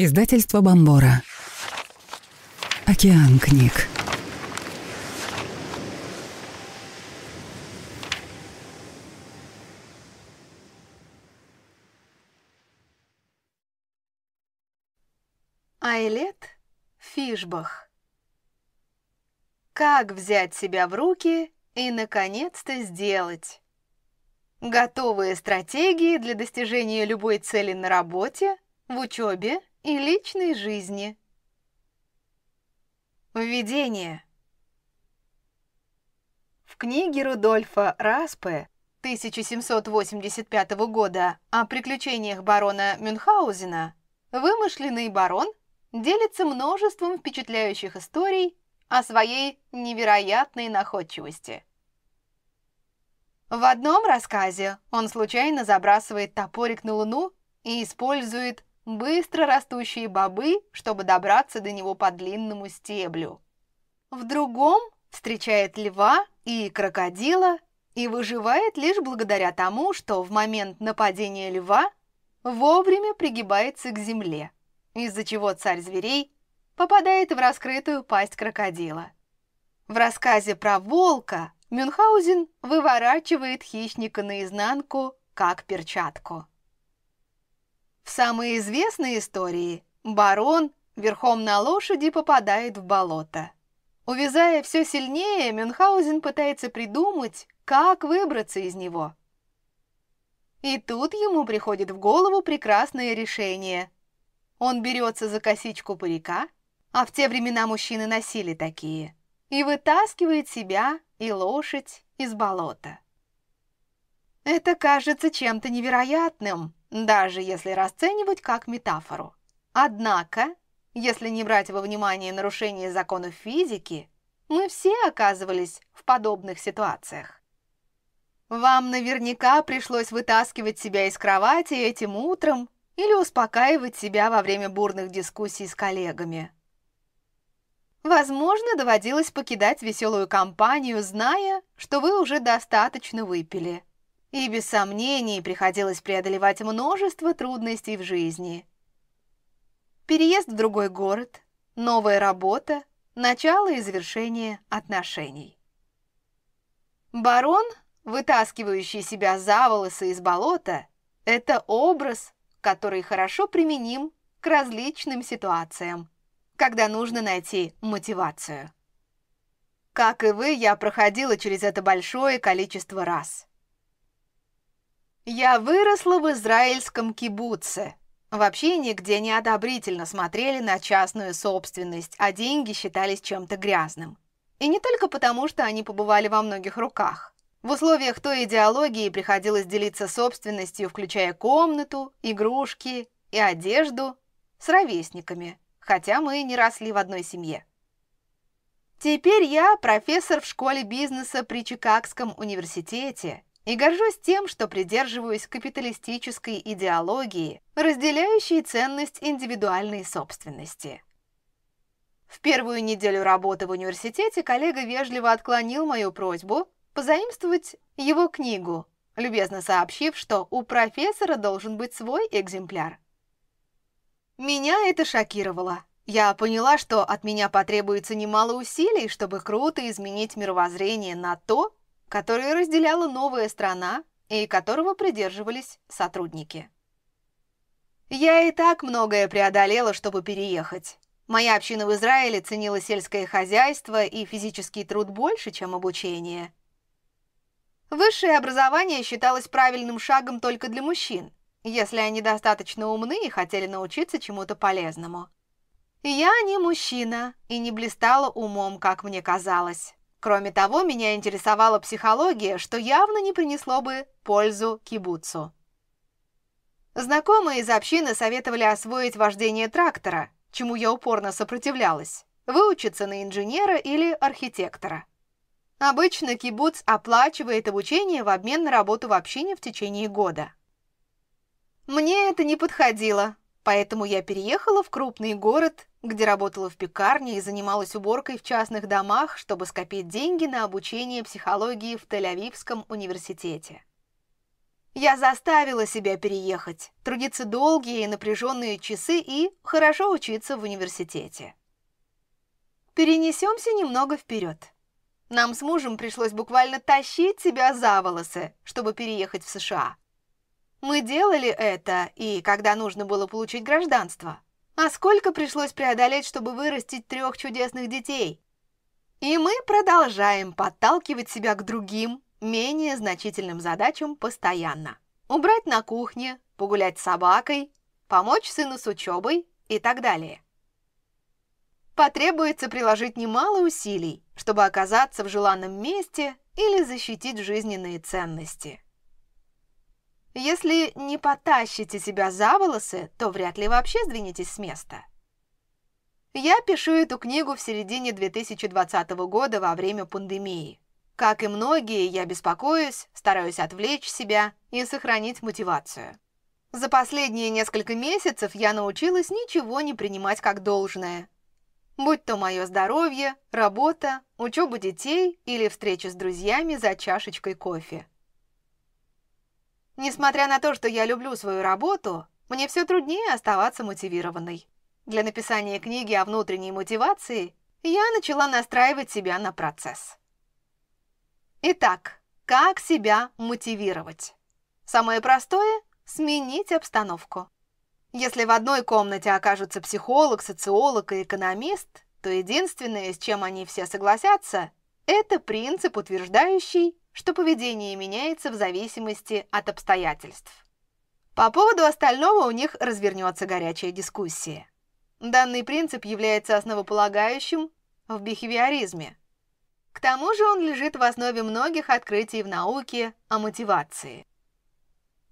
Издательство Бомбора. Океан книг. Айлет Фишбах. Как взять себя в руки и, наконец-то, сделать? Готовые стратегии для достижения любой цели на работе, в учебе и личной жизни. Введение. В книге Рудольфа Распе 1785 года о приключениях барона Мюнхгаузена вымышленный барон делится множеством впечатляющих историй о своей невероятной находчивости. В одном рассказе он случайно забрасывает топорик на луну и использует быстро растущие бобы, чтобы добраться до него по длинному стеблю. В другом встречает льва и крокодила и выживает лишь благодаря тому, что в момент нападения льва вовремя пригибается к земле, из-за чего царь зверей попадает в раскрытую пасть крокодила. В рассказе про волка Мюнхгаузен выворачивает хищника наизнанку, как перчатку. Самые известные истории – барон верхом на лошади попадает в болото. Увязая все сильнее, Мюнхгаузен пытается придумать, как выбраться из него. И тут ему приходит в голову прекрасное решение. Он берется за косичку парика, а в те времена мужчины носили такие, и вытаскивает себя и лошадь из болота. Это кажется чем-то невероятным, даже если расценивать как метафору. Однако, если не брать во внимание нарушение законов физики, мы все оказывались в подобных ситуациях. Вам наверняка пришлось вытаскивать себя из кровати этим утром или успокаивать себя во время бурных дискуссий с коллегами. Возможно, доводилось покидать веселую компанию, зная, что вы уже достаточно выпили – и без сомнений приходилось преодолевать множество трудностей в жизни. Переезд в другой город, новая работа, начало и завершение отношений. Барон, вытаскивающий себя за волосы из болота, это образ, который хорошо применим к различным ситуациям, когда нужно найти мотивацию. Как и вы, я проходила через это большое количество раз. Я выросла в израильском кибуце. Вообще нигде не одобрительно смотрели на частную собственность, а деньги считались чем-то грязным. И не только потому, что они побывали во многих руках. В условиях той идеологии приходилось делиться собственностью, включая комнату, игрушки и одежду, с ровесниками, хотя мы не росли в одной семье. Теперь я профессор в школе бизнеса при Чикагском университете – и горжусь тем, что придерживаюсь капиталистической идеологии, разделяющей ценность индивидуальной собственности. В первую неделю работы в университете коллега вежливо отклонил мою просьбу позаимствовать его книгу, любезно сообщив, что у профессора должен быть свой экземпляр. Меня это шокировало. Я поняла, что от меня потребуется немало усилий, чтобы круто изменить мировоззрение на то, который разделяла новая страна и которого придерживались сотрудники. Я и так многое преодолела, чтобы переехать. Моя община в Израиле ценила сельское хозяйство и физический труд больше, чем обучение. Высшее образование считалось правильным шагом только для мужчин, если они достаточно умны и хотели научиться чему-то полезному. Я не мужчина и не блистала умом, как мне казалось. Кроме того, меня интересовала психология, что явно не принесло бы пользу кибуцу. Знакомые из общины советовали освоить вождение трактора, чему я упорно сопротивлялась, выучиться на инженера или архитектора. Обычно кибуц оплачивает обучение в обмен на работу в общине в течение года. Мне это не подходило, Поэтому я переехала в крупный город, где работала в пекарне и занималась уборкой в частных домах, чтобы скопить деньги на обучение психологии в Тель-Авивском университете. Я заставила себя переехать, трудиться долгие и напряженные часы и хорошо учиться в университете. Перенесемся немного вперед. Нам с мужем пришлось буквально тащить себя за волосы, чтобы переехать в США – мы делали это, и когда нужно было получить гражданство. А сколько пришлось преодолеть, чтобы вырастить трех чудесных детей? И мы продолжаем подталкивать себя к другим, менее значительным задачам постоянно. Убрать на кухне, погулять с собакой, помочь сыну с учебой и так далее. Потребуется приложить немало усилий, чтобы оказаться в желанном месте или защитить жизненные ценности. Если не потащите себя за волосы, то вряд ли вообще сдвинетесь с места. Я пишу эту книгу в середине 2020 года во время пандемии. Как и многие, я беспокоюсь, стараюсь отвлечь себя и сохранить мотивацию. За последние несколько месяцев я научилась ничего не принимать как должное. Будь то мое здоровье, работа, учеба детей или встреча с друзьями за чашечкой кофе. Несмотря на то, что я люблю свою работу, мне все труднее оставаться мотивированной. Для написания книги о внутренней мотивации я начала настраивать себя на процесс. Итак, как себя мотивировать? Самое простое – сменить обстановку. Если в одной комнате окажутся психолог, социолог и экономист, то единственное, с чем они все согласятся, это принцип, утверждающий что поведение меняется в зависимости от обстоятельств. По поводу остального у них развернется горячая дискуссия. Данный принцип является основополагающим в бихевиоризме. К тому же он лежит в основе многих открытий в науке о мотивации.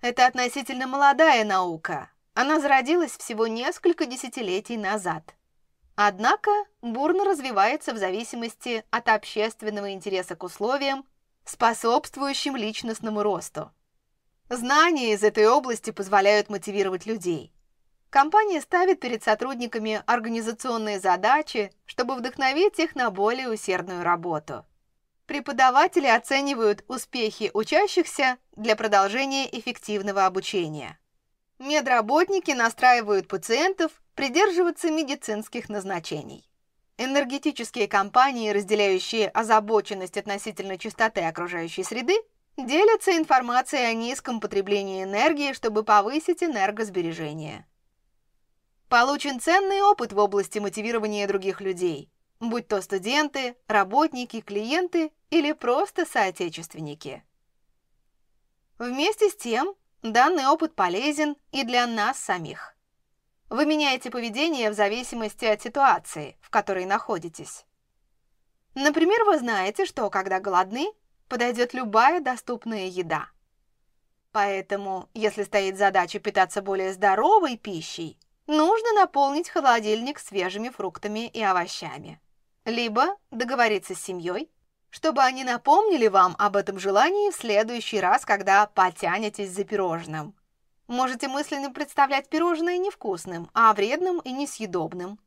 Это относительно молодая наука. Она зародилась всего несколько десятилетий назад. Однако бурно развивается в зависимости от общественного интереса к условиям способствующим личностному росту. Знания из этой области позволяют мотивировать людей. Компания ставит перед сотрудниками организационные задачи, чтобы вдохновить их на более усердную работу. Преподаватели оценивают успехи учащихся для продолжения эффективного обучения. Медработники настраивают пациентов придерживаться медицинских назначений. Энергетические компании, разделяющие озабоченность относительно чистоты окружающей среды, делятся информацией о низком потреблении энергии, чтобы повысить энергосбережение. Получен ценный опыт в области мотивирования других людей, будь то студенты, работники, клиенты или просто соотечественники. Вместе с тем, данный опыт полезен и для нас самих. Вы меняете поведение в зависимости от ситуации, в которой находитесь. Например, вы знаете, что когда голодны, подойдет любая доступная еда. Поэтому, если стоит задача питаться более здоровой пищей, нужно наполнить холодильник свежими фруктами и овощами. Либо договориться с семьей, чтобы они напомнили вам об этом желании в следующий раз, когда потянетесь за пирожным. Можете мысленно представлять пирожное невкусным, а вредным и несъедобным.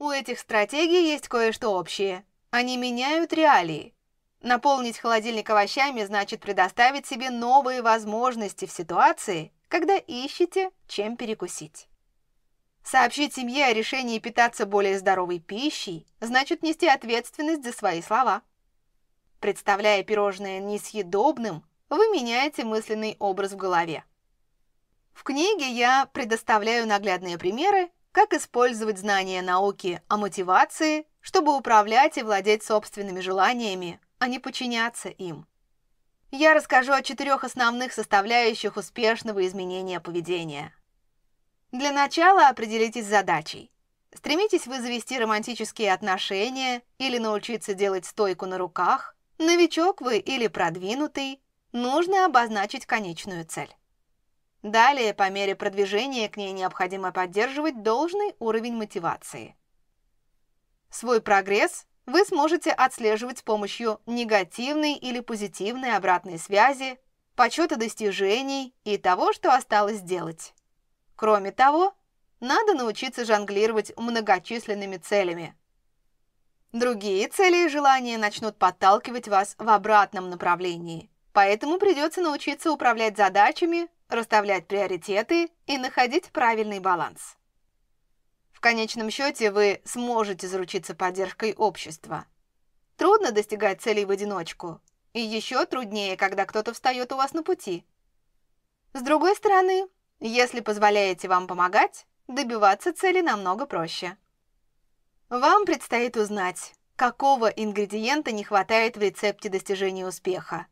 У этих стратегий есть кое-что общее. Они меняют реалии. Наполнить холодильник овощами значит предоставить себе новые возможности в ситуации, когда ищете, чем перекусить. Сообщить семье о решении питаться более здоровой пищей значит нести ответственность за свои слова. Представляя пирожное несъедобным, вы меняете мысленный образ в голове. В книге я предоставляю наглядные примеры, как использовать знания науки о мотивации, чтобы управлять и владеть собственными желаниями, а не подчиняться им. Я расскажу о четырех основных составляющих успешного изменения поведения. Для начала определитесь с задачей. Стремитесь вы завести романтические отношения или научиться делать стойку на руках? Новичок вы или продвинутый? Нужно обозначить конечную цель. Далее, по мере продвижения к ней необходимо поддерживать должный уровень мотивации. Свой прогресс вы сможете отслеживать с помощью негативной или позитивной обратной связи, почета достижений и того, что осталось сделать. Кроме того, надо научиться жонглировать многочисленными целями. Другие цели и желания начнут подталкивать вас в обратном направлении, поэтому придется научиться управлять задачами, расставлять приоритеты и находить правильный баланс. В конечном счете вы сможете заручиться поддержкой общества. Трудно достигать целей в одиночку, и еще труднее, когда кто-то встает у вас на пути. С другой стороны, если позволяете вам помогать, добиваться цели намного проще. Вам предстоит узнать, какого ингредиента не хватает в рецепте достижения успеха.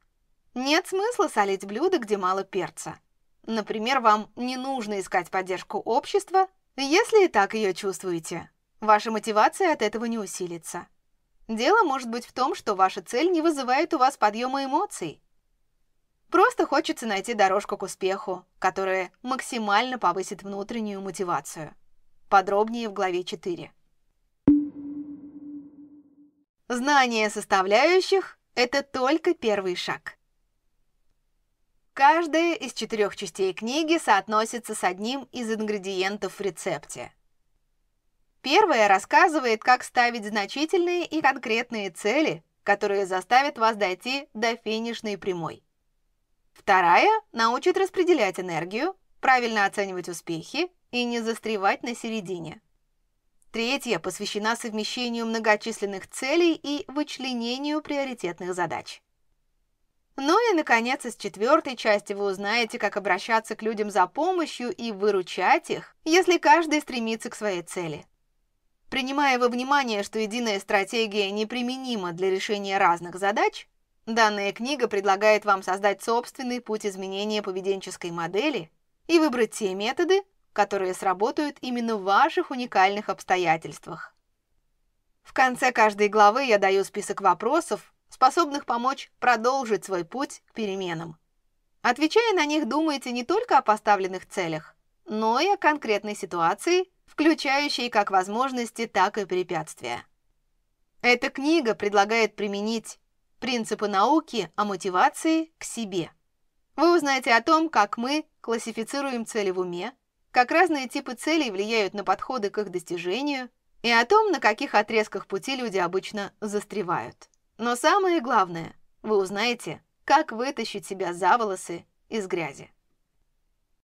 Нет смысла солить блюдо, где мало перца. Например, вам не нужно искать поддержку общества, если и так ее чувствуете. Ваша мотивация от этого не усилится. Дело может быть в том, что ваша цель не вызывает у вас подъема эмоций. Просто хочется найти дорожку к успеху, которая максимально повысит внутреннюю мотивацию. Подробнее в главе 4. Знание составляющих – это только первый шаг. Каждая из четырех частей книги соотносится с одним из ингредиентов в рецепте. Первая рассказывает, как ставить значительные и конкретные цели, которые заставят вас дойти до финишной прямой. Вторая научит распределять энергию, правильно оценивать успехи и не застревать на середине. Третья посвящена совмещению многочисленных целей и вычленению приоритетных задач. Ну и, наконец, из четвертой части вы узнаете, как обращаться к людям за помощью и выручать их, если каждый стремится к своей цели. Принимая во внимание, что единая стратегия неприменима для решения разных задач, данная книга предлагает вам создать собственный путь изменения поведенческой модели и выбрать те методы, которые сработают именно в ваших уникальных обстоятельствах. В конце каждой главы я даю список вопросов, способных помочь продолжить свой путь к переменам. Отвечая на них, думайте не только о поставленных целях, но и о конкретной ситуации, включающей как возможности, так и препятствия. Эта книга предлагает применить принципы науки о мотивации к себе. Вы узнаете о том, как мы классифицируем цели в уме, как разные типы целей влияют на подходы к их достижению и о том, на каких отрезках пути люди обычно застревают. Но самое главное, вы узнаете, как вытащить себя за волосы из грязи.